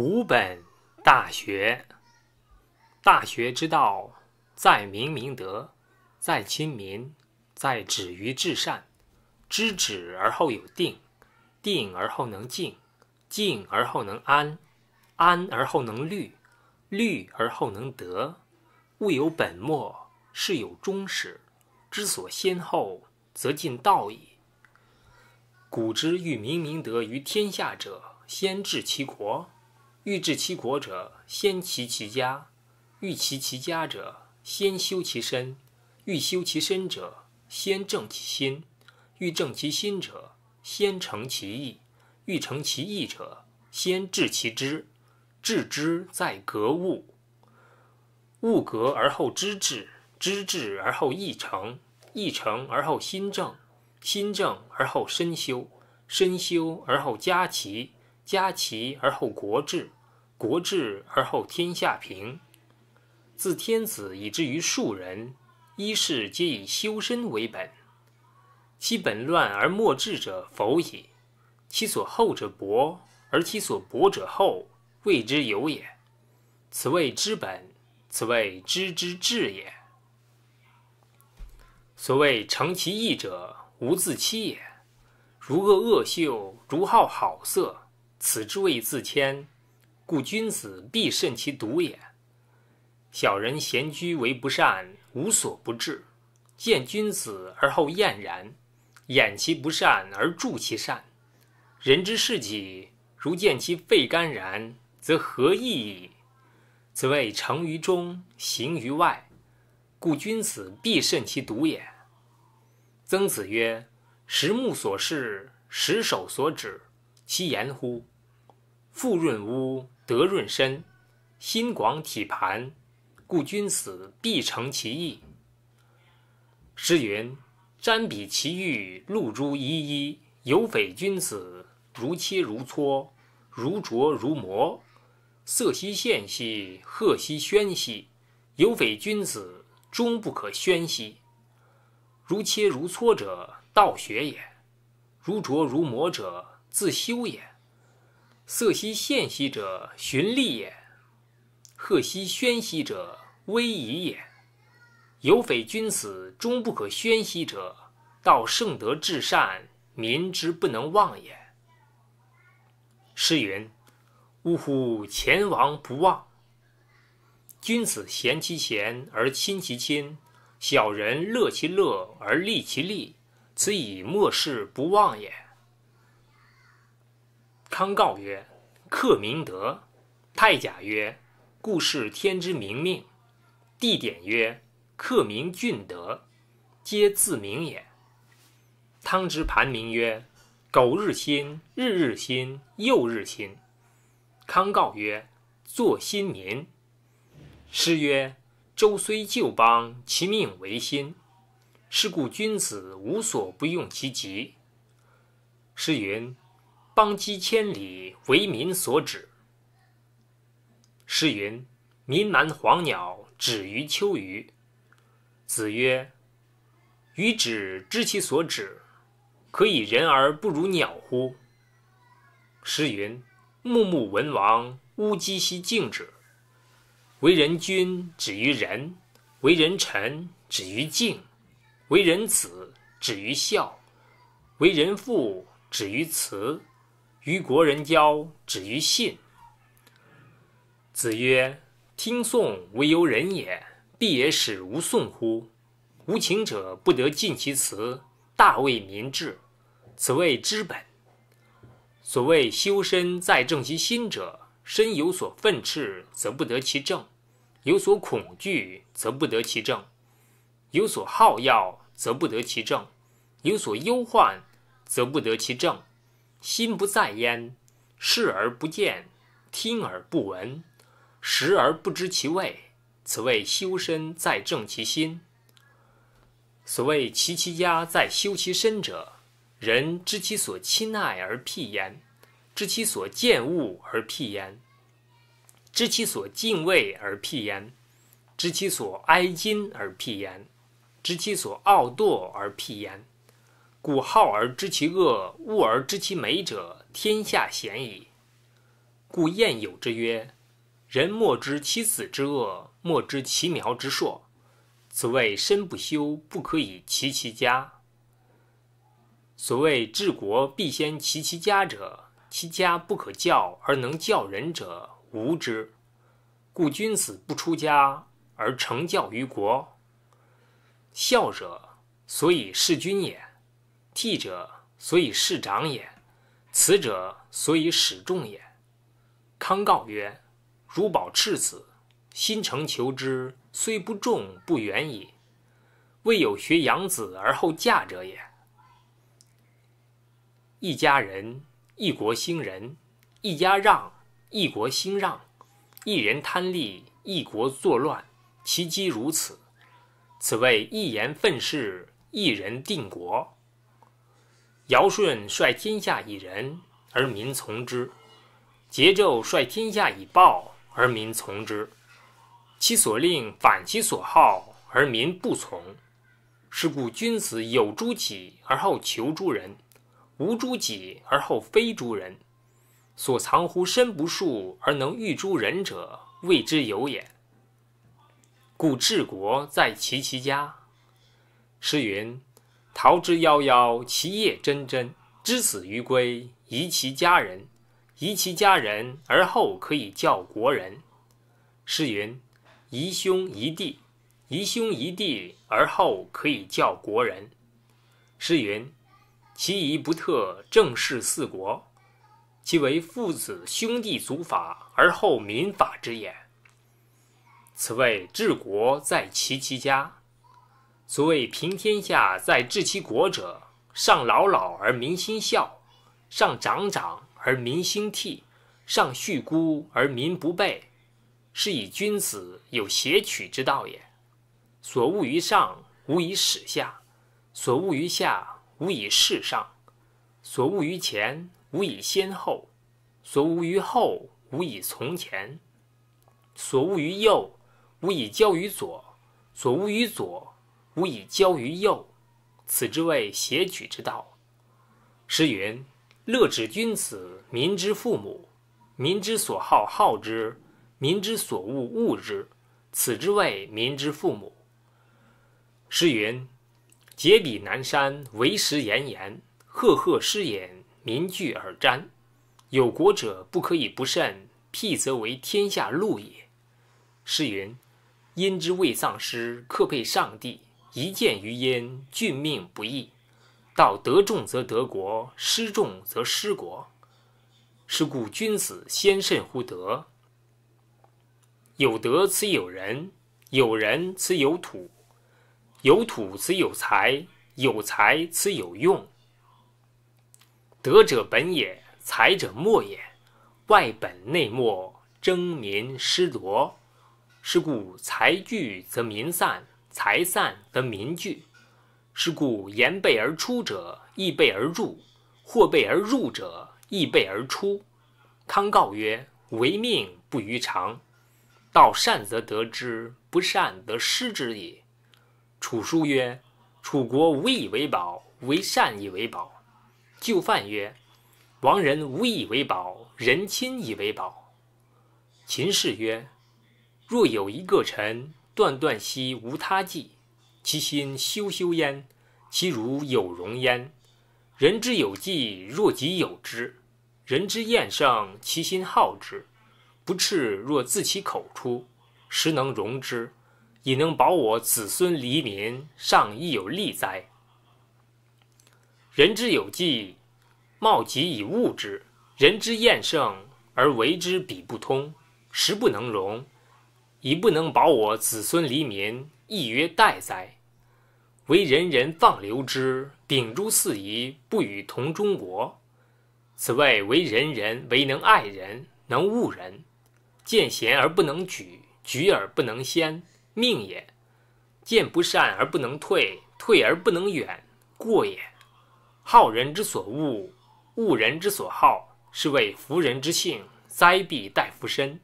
古本《大学》，大学之道，在明明德，在亲民，在止于至善。知止而后有定，定而后能静，静而后能安，安而后能虑，虑而后能得。物有本末，事有终始，知所先后，则近道矣。古之欲明明德于天下者，先治其国。欲治其国者，先齐其家；欲齐其家者，先修其身；欲修其身者，先正其心；欲正其心者，先诚其意；欲诚其意者，先治其知。致之在格物，物格而后知至，知至而后意诚，意诚而后心正，心正而后身修，身修而后家齐，家齐而后国治。国治而后天下平，自天子以至于庶人，一是皆以修身为本。其本乱而末治者，否矣。其所厚者薄，而其所薄者厚，谓之有也。此谓之本，此谓知之至也。所谓诚其意者，无自欺也。如恶恶秀，如好好色，此之谓自谦。故君子必慎其独也。小人闲居为不善，无所不至；见君子而后厌然，掩其不善而助其善。人之事己，如见其肺肝然，则何益矣？此谓成于中，行于外。故君子必慎其独也。曾子曰：“食木所视，食手所指，其言乎？富润屋。”德润身，心广体盘，故君子必成其义。诗云：“瞻彼其玉，露珠依依。有匪君子，如切如磋，如琢如磨。色兮兮，赫兮喧兮，有匪君子，终不可喧兮。”如切如磋者，道学也；如琢如磨者，自修也。色兮宪兮者，循吏也；赫兮喧兮者，威仪也。有匪君子，终不可喧兮者，道圣德至善，民之不能忘也。诗云：“呜呼，前王不忘，君子贤其贤而亲其亲，小人乐其乐而利其利，此以没世不忘也。”康诰曰：“克明德。”太甲曰：“故事天之明命。”地点曰：“克明俊德，皆自明也。”汤之盘名曰：“苟日新，日日新，又日新。”康诰曰：“作新民。”诗曰：“周虽旧邦，其命维新。”是故君子无所不用其极。诗云。方积千里，为民所指。诗云：“民南黄鸟，止于秋隅。”子曰：“鱼止知其所止，可以人而不如鸟乎？”诗云：“穆穆文王，乌鸡兮敬止。”为人君，止于仁；为人臣，止于敬；为人子，止于孝；为人父，止于慈。于国人交，止于信。子曰：“听讼，唯由人也；必也使无讼乎！无情者不得尽其辞，大为民治。此谓之本。所谓修身在正其心者，身有所愤斥，则不得其正；有所恐惧，则不得其正；有所好药，则不得其正；有所忧患，则不得其正。”心不在焉，视而不见，听而不闻，食而不知其味。此谓修身在正其心。所谓其其家在修其身者，人知其所亲爱而辟焉，知其所见恶而辟焉，知其所敬畏而辟焉，知其所哀矜而辟焉，知其所傲惰而辟焉。故好而知其恶，恶而知其美者，天下鲜矣。故谚有之曰：“人莫知其子之恶，莫知其苗之硕。”此谓身不修，不可以齐其家。所谓治国必先齐其家者，其家不可教而能教人者，无之。故君子不出家而成教于国。孝者，所以事君也。悌者所以事长也，辞者所以使众也。康告曰：“如保赤子，心诚求之，虽不重，不远矣。”未有学养子而后嫁者也。一家人，一国兴仁；一家让，一国兴让；一人贪利，一国作乱。其机如此，此谓一言愤世，一人定国。尧舜率天下以仁，而民从之；桀纣率天下以暴，而民从之。其所令反其所好，而民不从。是故君子有诸己，而后求诸人；无诸己，而后非诸人。所藏乎身不术而能御诸人者，谓之有也。故治国在齐其家。诗云。桃之夭夭，其叶蓁蓁。之子于归，宜其家人。宜其家人，而后可以教国人。诗云：“宜兄宜弟。”宜兄宜弟，而后可以教国人。诗云：“其仪不特，正是四国。”其为父子兄弟，祖法而后民法之也。此谓治国在齐其家。所谓平天下在治其国者，上老老而民心孝，上长长而民心替，上恤孤而民不备。是以君子有挟取之道也。所恶于上，无以使下；所恶于下，无以事上；所恶于前，无以先后；所恶于后，无以从前；所恶于右，无以交于左；所恶于左。吾以教于幼，此之谓谐举之道。诗云：“乐只君子，民之父母。民之所好，好之；民之所恶，恶之。此之谓民之父母。”诗云：“解彼南山，为石岩岩。赫赫诗言，民聚而瞻。有国者不可以不慎，辟则为天下路也。”诗云：“因之未丧师，克佩上帝。”一见于焉，俊命不易。道德重则得国，失重则失国。是故君子先慎乎德。有德则有人，有人则有土，有土则有财，有财则有用。德者本也，财者末也。外本内末，争民失夺。是故财聚则民散。财散则民聚，是故言备而出者，亦备而入；或备而入者，亦备而出。康告曰：“唯命不于常，道善则得之，不善则失之也。”楚书曰：“楚国无以为宝，为善以为宝。”就范曰：“亡人无以为宝，人亲以为宝。”秦氏曰：“若有一个臣。”断断兮无他纪，其心修修焉，其如有容焉。人之有计，若己有之；人之厌盛，其心好之不赤，若自其口出，实能容之，以能保我子孙黎民，尚亦有利哉？人之有计，貌己以物之；人之厌盛，而为之，彼不通，实不能容。以不能保我子孙黎民，亦曰待哉？唯人人放流之，秉烛四夷，不与同中国。此谓为人人，唯能爱人，能恶人。见贤而不能举，举而不能先命也；见不善而不能退，退而不能远过也。好，人之所恶；恶，人之所好。是谓福人之性灾必待福身。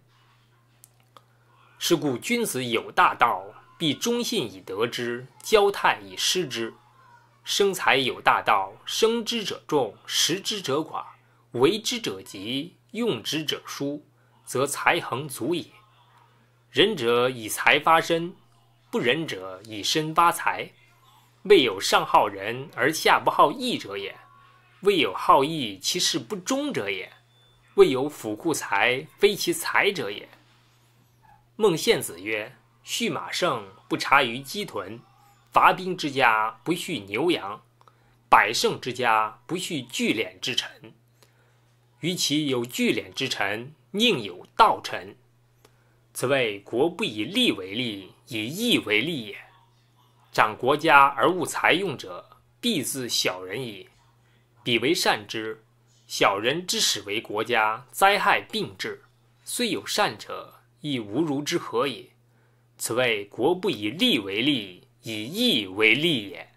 是故君子有大道，必忠信以得之，交泰以失之。生财有大道，生之者众，食之者寡，为之者急，用之者疏，则财恒足也。仁者以财发身，不仁者以身发财。未有上好人而下不好义者也。未有好义其事不忠者也。未有辅库财非其财者也。孟献子曰：“畜马胜，不察于鸡豚；伐兵之家不畜牛羊，百胜之家不畜聚敛之臣。与其有聚敛之臣，宁有道臣。此谓国不以利为利，以义为利也。长国家而务财用者，必自小人矣。彼为善之小人之始为国家，灾害并至，虽有善者。”亦无如之何也。此谓国不以利为利，以义为利也。